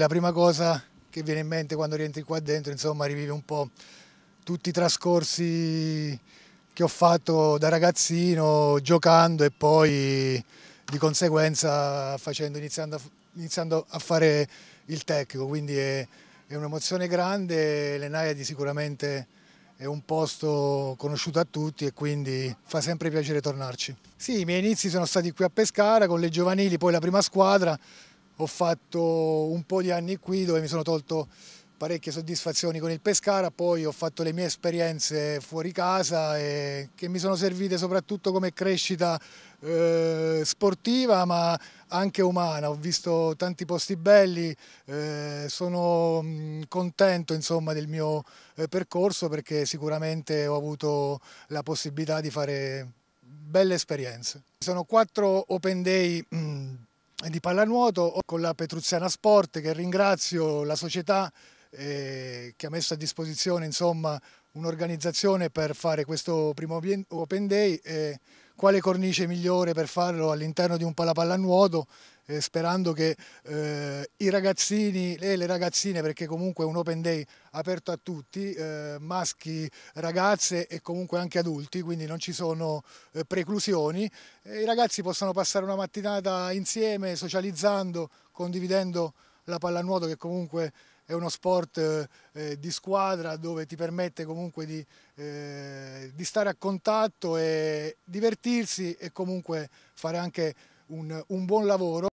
La prima cosa che viene in mente quando rientri qua dentro, insomma, rivivi un po' tutti i trascorsi che ho fatto da ragazzino, giocando e poi di conseguenza facendo, iniziando, a, iniziando, a, fare il tecnico. Quindi è, è un'emozione grande, l'Enaiadi sicuramente è un posto conosciuto a tutti e quindi fa sempre piacere tornarci. Sì, i miei inizi sono stati qui a Pescara con le giovanili, poi la prima squadra, ho fatto un po' di anni qui dove mi sono tolto parecchie soddisfazioni con il Pescara, poi ho fatto le mie esperienze fuori casa che mi sono servite soprattutto come crescita eh, sportiva ma anche umana, ho visto tanti posti belli, eh, sono mm, contento insomma, del mio eh, percorso perché sicuramente ho avuto la possibilità di fare belle esperienze. Sono quattro open day mh, mm, di pallanuoto con la Petruziana Sport che ringrazio la società eh, che ha messo a disposizione un'organizzazione per fare questo primo Open Day eh, quale cornice migliore per farlo all'interno di un palapallannuoto eh, sperando che eh, i ragazzini e le ragazzine, perché comunque è un open day aperto a tutti, eh, maschi, ragazze e comunque anche adulti, quindi non ci sono eh, preclusioni, i ragazzi possano passare una mattinata insieme, socializzando, condividendo la pallanuoto che comunque è uno sport eh, eh, di squadra dove ti permette comunque di, eh, di, stare a contatto e divertirsi e comunque fare anche un, un buon lavoro.